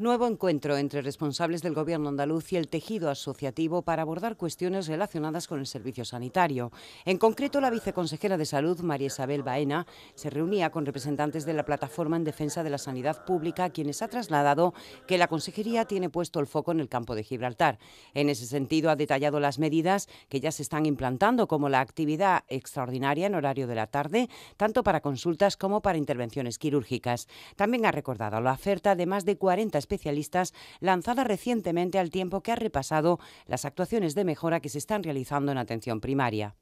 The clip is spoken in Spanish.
Nuevo encuentro entre responsables del Gobierno andaluz y el tejido asociativo para abordar cuestiones relacionadas con el servicio sanitario. En concreto, la viceconsejera de Salud, María Isabel Baena, se reunía con representantes de la Plataforma en Defensa de la Sanidad Pública, quienes ha trasladado que la Consejería tiene puesto el foco en el campo de Gibraltar. En ese sentido, ha detallado las medidas que ya se están implantando, como la actividad extraordinaria en horario de la tarde, tanto para consultas como para intervenciones quirúrgicas. También ha recordado la oferta de más de 40 especialistas lanzada recientemente al tiempo que ha repasado las actuaciones de mejora que se están realizando en atención primaria.